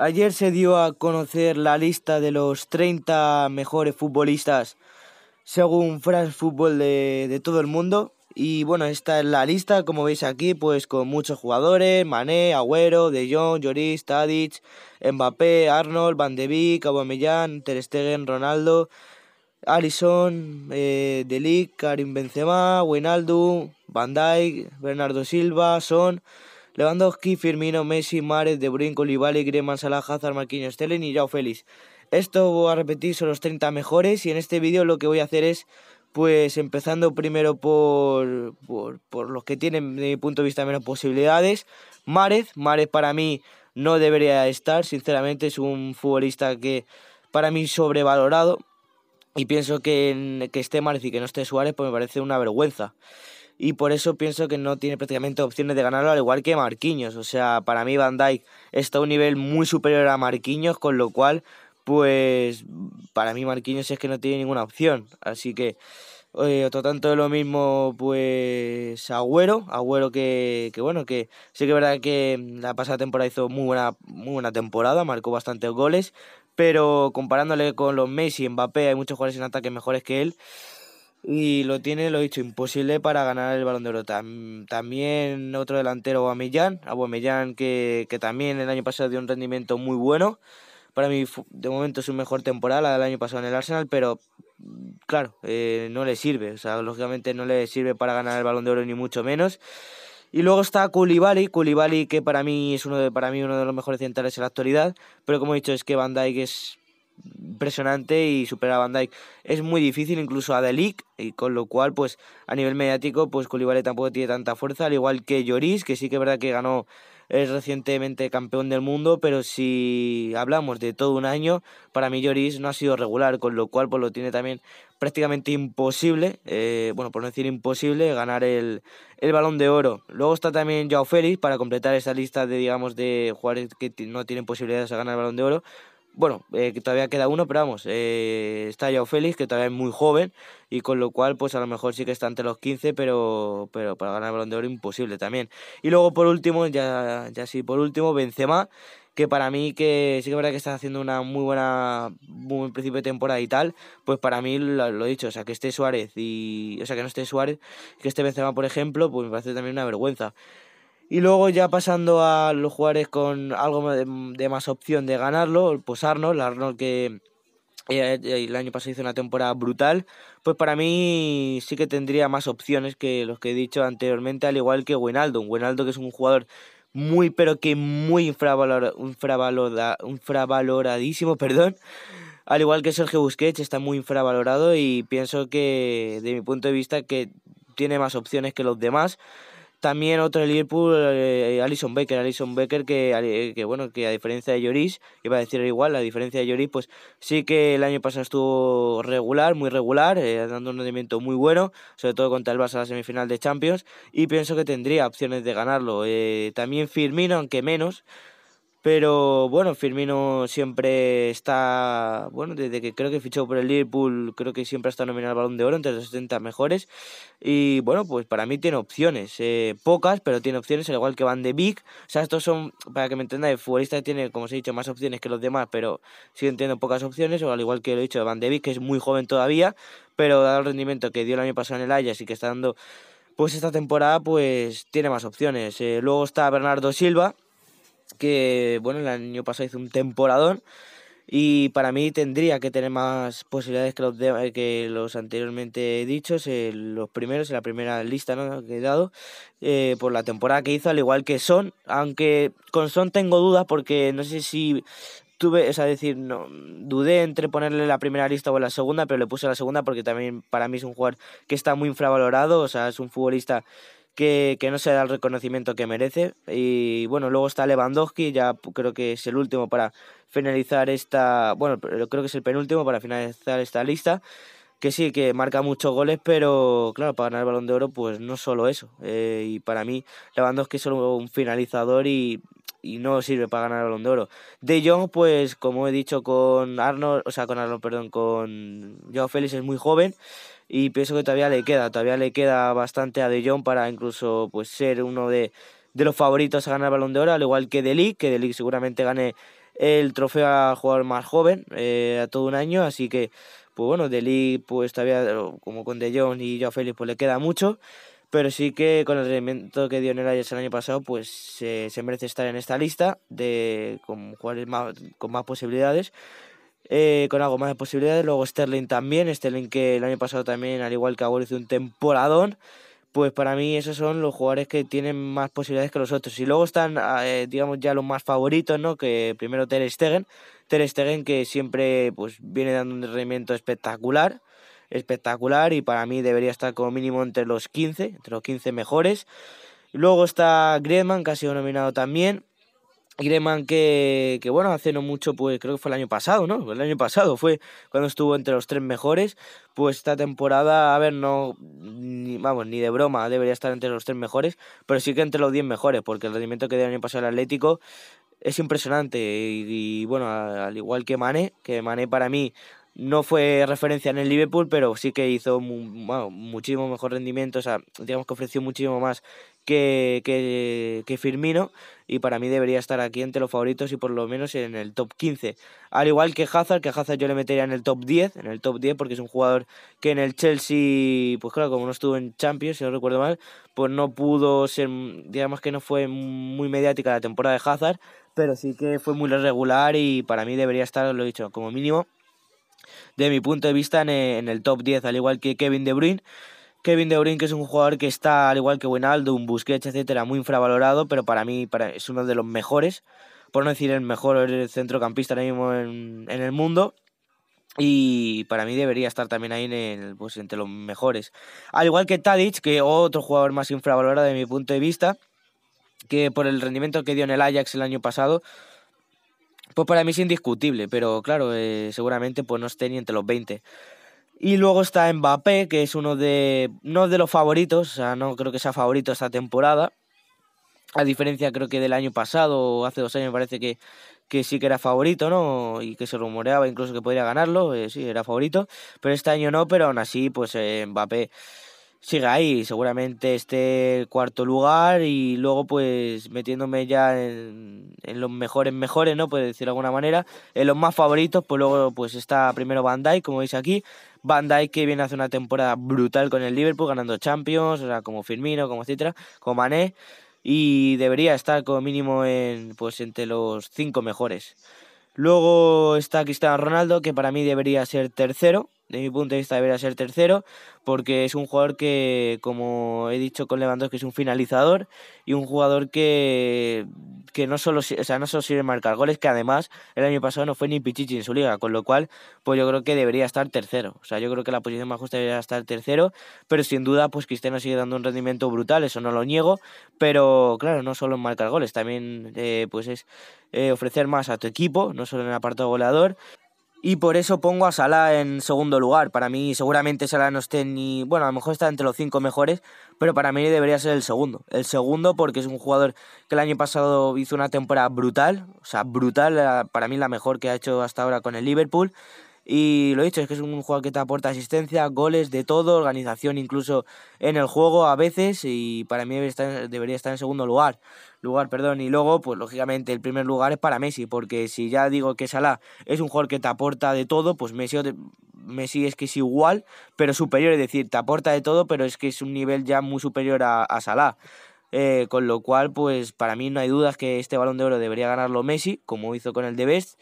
Ayer se dio a conocer la lista de los 30 mejores futbolistas según France Football de, todo el mundo. Y bueno, esta es la lista, como veis aquí, pues con muchos jugadores, Mané, Agüero, De Jong, Lloris, Tadic, Mbappé, Arnold, Van de Beek, Aubameyang, Ter Stegen, Ronaldo, Alisson, eh, Delic, Karim Benzema, Wijnaldum, Van Dijk, Bernardo Silva, Son... Lewandowski, Firmino, Messi, Mares, De Bruyne, Colibale, Griezmann, Salah, Hazard, Marquinhos, Stellen y Yao Félix. Esto voy a repetir, son los 30 mejores y en este vídeo lo que voy a hacer es pues empezando primero por, por, los que tienen, de mi punto de vista, menos posibilidades. Márez, Márez para mí no debería estar, sinceramente, es un futbolista que para mí sobrevalorado. Y pienso que, que esté Márez y que no esté Suárez, pues me parece una vergüenza y por eso pienso que no tiene prácticamente opciones de ganarlo, al igual que Marquinhos. O sea, para mí Van Dijk está a un nivel muy superior a Marquinhos, con lo cual, pues para mí Marquinhos es que no tiene ninguna opción. Así que, eh, otro tanto de lo mismo, pues Agüero, Agüero que, que bueno, que sí que es verdad que la pasada temporada hizo muy buena, muy buena temporada, marcó bastantes goles, pero comparándole con los Messi, Mbappé, hay muchos jugadores en ataque mejores que él y lo tiene, lo he dicho, imposible para ganar el balón de oro. también otro delantero, Aubameyang, que, que también el año pasado dio un rendimiento muy bueno. Para mí, de momento, es su mejor temporada, la del año pasado en el Arsenal, pero claro, eh, no le sirve. O sea, lógicamente no le sirve para ganar el balón de oro, ni mucho menos. Y luego está Koulibaly, Koulibaly que para mí es uno de, para mí uno de los mejores centrales en la actualidad, pero como he dicho es que Van Dijk es impresionante y supera a Van Dyke. Es muy difícil incluso a Delic y con lo cual pues a nivel mediático pues Koulibaly tampoco tiene tanta fuerza, al igual que Lloris, que sí que es verdad que ganó es recientemente campeón del mundo, pero si hablamos de todo un año, para mí Lloris no ha sido regular, con lo cual pues lo tiene también prácticamente imposible, eh, bueno, por no decir imposible, ganar el, el balón de oro. Luego está también Joao Félix para completar esa lista de, digamos, de jugadores que no tienen posibilidades de ganar el balón de oro, bueno, eh, todavía queda uno, pero vamos, eh, está ya Félix, que todavía es muy joven, y con lo cual, pues a lo mejor sí que está ante los 15, pero, pero para ganar el balón de oro imposible también. Y luego, por último, ya, ya sí, por último, Benzema, que para mí, que sí que es verdad que está haciendo una muy buena, muy buen principio de temporada y tal, pues para mí, lo, he dicho, o sea, que esté Suárez y, o sea, que no esté Suárez, que esté Benzema, por ejemplo, pues me parece también una vergüenza. Y luego ya pasando a los jugadores con algo de, más opción de ganarlo, pues Arnold, Arnold que eh, eh, el año pasado hizo una temporada brutal, pues para mí sí que tendría más opciones que los que he dicho anteriormente, al igual que Wenaldo. Wenaldo que es un jugador muy, pero que muy infravalor, infravaloradísimo, perdón. Al igual que Sergio Busquets, está muy infravalorado y pienso que, de mi punto de vista, que tiene más opciones que los demás. También otro Liverpool, eh, Alison Becker, Alison Becker eh, que, bueno, que a diferencia de Lloris, iba a decir igual, a diferencia de Lloris, pues sí que el año pasado estuvo regular, muy regular, eh, dando un rendimiento muy bueno, sobre todo contra el Barça a la semifinal de Champions, y pienso que tendría opciones de ganarlo. también Firmino, aunque menos, pero bueno, Firmino siempre está, bueno, desde que creo que fichó por el Liverpool, creo que siempre ha estado nominado al balón de oro entre los 70 mejores. Y bueno, pues para mí tiene opciones, eh, pocas, pero tiene opciones, al igual que Van de Beek. O sea, estos son, para que me entendáis, el futbolista tiene, como os he dicho, más opciones que los demás, pero siguen teniendo pocas opciones, o al igual que lo he dicho de Van de Beek, que es muy joven todavía, pero dado el rendimiento que dio el año pasado en el Ajax y que está dando, pues esta temporada, pues tiene más opciones. Eh, luego está Bernardo Silva que bueno, el año pasado hizo un temporadón y para mí tendría que tener más posibilidades que los, que los anteriormente dichos, eh, los primeros en la primera lista ¿no? que he dado, eh, por la temporada que hizo, al igual que Son, aunque con Son tengo dudas porque no sé si tuve, o sea, decir, no, dudé entre ponerle la primera lista o la segunda, pero le puse la segunda porque también para mí es un jugador que está muy infravalorado, o sea, es un futbolista que, no se da el reconocimiento que merece. Y bueno, luego está Lewandowski, ya creo que es el último para finalizar esta, bueno, creo que es el penúltimo para finalizar esta lista, que sí, que marca muchos goles, pero claro, para ganar el balón de oro, pues no solo eso. Eh, y para mí, Lewandowski es solo un finalizador y, y no sirve para ganar el balón de oro. De Jong, pues como he dicho con Arnold, o sea, con Arnold, perdón, con Joao Félix es muy joven y pienso que todavía le queda, todavía le queda bastante a De Jong para incluso pues ser uno de, de los favoritos a ganar el Balón de Oro, al igual que De Ligt, que De Ligt seguramente gane el trofeo a jugador más joven eh, a todo un año, así que pues bueno, De Ligt pues todavía como con De Jong y Joao Félix pues le queda mucho, pero sí que con el rendimiento que dio en el año pasado pues se merece estar en esta lista de con jugadores con más posibilidades. Eh, con algo más de posibilidades. Luego Sterling también, Sterling que el año pasado también, al igual que Agüero, hizo un temporadón. Pues para mí esos son los jugadores que tienen más posibilidades que los otros. Y luego están, ah, eh, digamos, ya los más favoritos, ¿no? Que primero Ter Stegen. Ter Stegen que siempre pues, viene dando un rendimiento espectacular. Espectacular y para mí debería estar como mínimo entre los 15, entre los 15 mejores. Luego está Griezmann, que ha sido nominado también. Greman que, bueno, hace no mucho, pues creo que fue el año pasado, ¿no? El año pasado fue cuando estuvo entre los tres mejores. Pues esta temporada, a ver, no, vamos, ni de broma debería estar entre los tres mejores, pero sí que entre los diez mejores, porque el rendimiento que dio el año pasado el Atlético es impresionante. Y, bueno, al igual que Mane, que Mane para mí no fue referencia en el Liverpool, pero sí que hizo muchísimo mejor rendimiento, o sea, digamos que ofreció muchísimo más que, que, Firmino y para mí debería estar aquí entre los favoritos y por lo menos en el top 15. Al igual que Hazard, que Hazard yo le metería en el top 10, en el top 10 porque es un jugador que en el Chelsea, pues claro, como no estuvo en Champions, si no recuerdo mal, pues no pudo ser, digamos que no fue muy mediática la temporada de Hazard, pero sí que fue muy regular y para mí debería estar, lo he dicho, como mínimo, de mi punto de vista en el top 10, al igual que Kevin De Bruyne Kevin De que es un jugador que está, al igual que Buenaldo, un Busquets, etcétera, muy infravalorado, pero para mí para, es uno de los mejores, por no decir el mejor centrocampista mismo en, el mundo. Y para mí debería estar también ahí en el, pues, entre los mejores. Al igual que Tadic, que otro jugador más infravalorado de mi punto de vista, que por el rendimiento que dio en el Ajax el año pasado, pues para mí es indiscutible, pero claro, eh, seguramente pues no esté ni entre los 20. Y luego está Mbappé, que es uno de, no de los favoritos, o sea, no creo que sea favorito esta temporada. A diferencia creo que del año pasado, o hace dos años me parece que, sí que era favorito, ¿no? Y que se rumoreaba incluso que podría ganarlo, eh, sí, era favorito. Pero este año no, pero aún así, pues eh, Mbappé sigue ahí, seguramente esté cuarto lugar y luego pues metiéndome ya en, en los mejores mejores, ¿no? Puede decir de alguna manera, en los más favoritos, pues luego pues está primero Bandai, como veis aquí, Van Dijk que viene hace una temporada brutal con el Liverpool, ganando Champions, o sea, como Firmino, como etcétera, como Mané, y debería estar como mínimo en, pues, entre los cinco mejores. Luego está Cristiano Ronaldo, que para mí debería ser tercero, de mi punto de vista debería ser tercero, porque es un jugador que, como he dicho con que es un finalizador y un jugador que, que no, solo, o sea, no sirve marcar goles, que además el año pasado no fue ni Pichichi en su liga, con lo cual pues yo creo que debería estar tercero. O sea, yo creo que la posición más justa debería estar tercero, pero sin duda pues Cristiano sigue dando un rendimiento brutal, eso no lo niego, pero claro, no solo en marcar goles, también eh, pues es eh, ofrecer más a tu equipo, no solo en el apartado goleador. Y por eso pongo a Salah en segundo lugar. Para mí seguramente Salah no esté ni... Bueno, a lo mejor está entre los cinco mejores, pero para mí debería ser el segundo. El segundo porque es un jugador que el año pasado hizo una temporada brutal. O sea, brutal. Para mí la mejor que ha hecho hasta ahora con el Liverpool. Y lo dicho, es que es un jugador que te aporta asistencia, goles, de todo, organización incluso en el juego a veces. Y para mí debería estar, en segundo lugar. Lugar, perdón. Y luego, pues lógicamente, el primer lugar es para Messi. Porque si ya digo que Salah es un jugador que te aporta de todo, pues Messi Messi es que es igual, pero superior, es decir, te aporta de todo, pero es que es un nivel ya muy superior a, Salah. Eh, con lo cual, pues para mí no hay dudas que este balón de oro debería ganarlo Messi, como hizo con el de Best.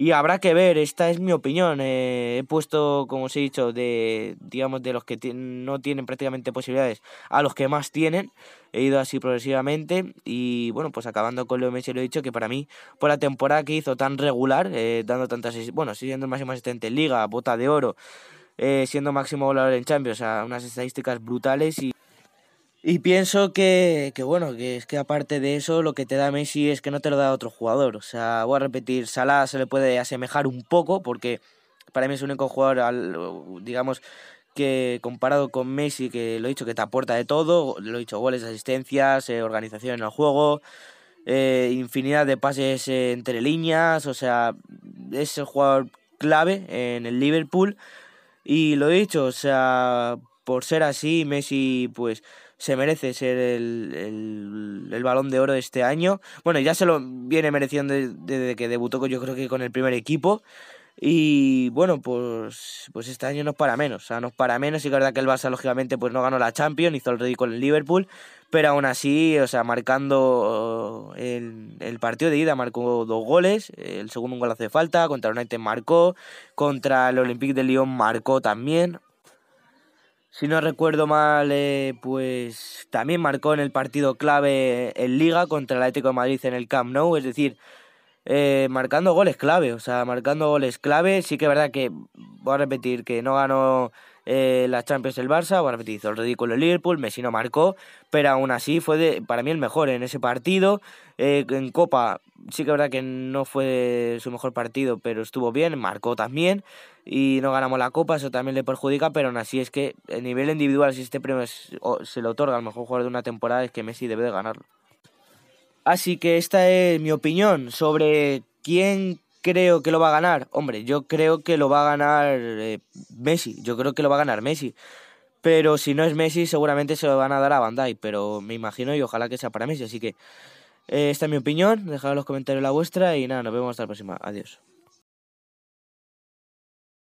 Y habrá que ver, esta es mi opinión. Eh, he puesto, como os he dicho, de, digamos, de los que no tienen prácticamente posibilidades a los que más tienen. He ido así progresivamente y, bueno, pues acabando con Leo Messi, lo he dicho que para mí, por la temporada que hizo tan regular, eh, dando tantas, bueno, siendo el máximo asistente en Liga, bota de oro, eh, siendo máximo volador en Champions, o sea, unas estadísticas brutales y... Y pienso que, bueno, que es que aparte de eso, lo que te da Messi es que no te lo da otro jugador. O sea, voy a repetir, Salah se le puede asemejar un poco, porque para mí es el único jugador, digamos, que comparado con Messi, que lo he dicho, que te aporta de todo, lo he dicho, goles, asistencias, eh, organización en el juego, eh, infinidad de pases eh, entre líneas, o sea, es el jugador clave en el Liverpool. Y lo he dicho, o sea, por ser así, Messi, pues se merece ser el, balón de oro de este año. Bueno, ya se lo viene mereciendo desde, que debutó, yo creo que con el primer equipo. Y bueno, pues, pues este año no es para menos. O sea, no es para menos. y que verdad que el Barça, lógicamente, pues no ganó la Champions, hizo el ridículo en Liverpool. Pero aún así, o sea, marcando eh, el, el partido de ida, marcó dos goles. El segundo gol hace falta. Contra el United marcó. Contra el Olympique de Lyon marcó también. Si no recuerdo mal, eh, pues también marcó en el partido clave en Liga contra el Atlético de Madrid en el Camp Nou, es decir, eh, marcando goles clave, o sea, marcando goles clave. Sí que es verdad que, voy a repetir, que no ganó las eh, la Champions del Barça, bueno, hizo el ridículo Liverpool, Messi no marcó, pero aún así fue para mí el mejor en ese partido. Eh, en Copa sí que es verdad que no fue su mejor partido, pero estuvo bien, marcó también y no ganamos la Copa, eso también le perjudica, pero aún así es que a nivel individual, si este premio se le otorga al mejor jugador de una temporada, es que Messi debe de ganarlo. Así que esta es mi opinión sobre quién creo que lo va a ganar. Hombre, yo creo que lo va a ganar eh, Messi. Yo creo que lo va a ganar Messi. Pero si no es Messi, seguramente se lo van a dar a Bandai. Pero me imagino y ojalá que sea para Messi. Así que eh, esta es mi opinión. Dejad en los comentarios la vuestra y nada, nos vemos hasta la próxima. Adiós.